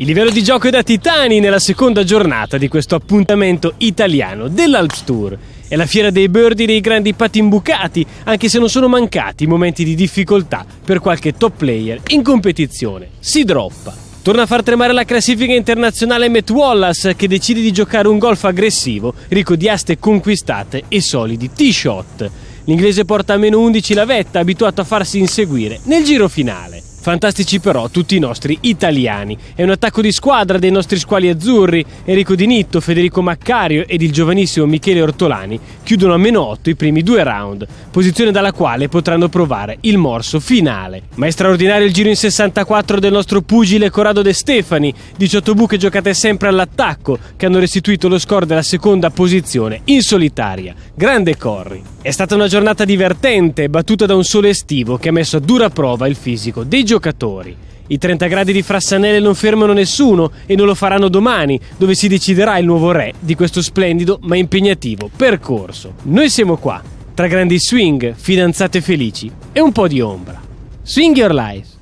Il livello di gioco è da titani nella seconda giornata di questo appuntamento italiano dell'Alps Tour. È la fiera dei birdie dei grandi patti imbucati, anche se non sono mancati i momenti di difficoltà per qualche top player in competizione. Si droppa. Torna a far tremare la classifica internazionale Matt Wallace che decide di giocare un golf aggressivo, ricco di aste conquistate e solidi t shot. L'inglese porta a meno 11 la vetta, abituato a farsi inseguire nel giro finale. Fantastici però tutti i nostri italiani. È un attacco di squadra dei nostri squali azzurri. Enrico Di Nitto, Federico Maccario ed il giovanissimo Michele Ortolani chiudono a meno 8 i primi due round, posizione dalla quale potranno provare il morso finale. Ma è straordinario il giro in 64 del nostro pugile Corrado De Stefani, 18 buche giocate sempre all'attacco che hanno restituito lo score della seconda posizione in solitaria. Grande Corri. È stata una giornata divertente, battuta da un sole estivo che ha messo a dura prova il fisico dei giocatori giocatori. I 30 gradi di Frassanelle non fermano nessuno e non lo faranno domani, dove si deciderà il nuovo re di questo splendido ma impegnativo percorso. Noi siamo qua, tra grandi swing, fidanzate felici e un po' di ombra. Swing Your Life!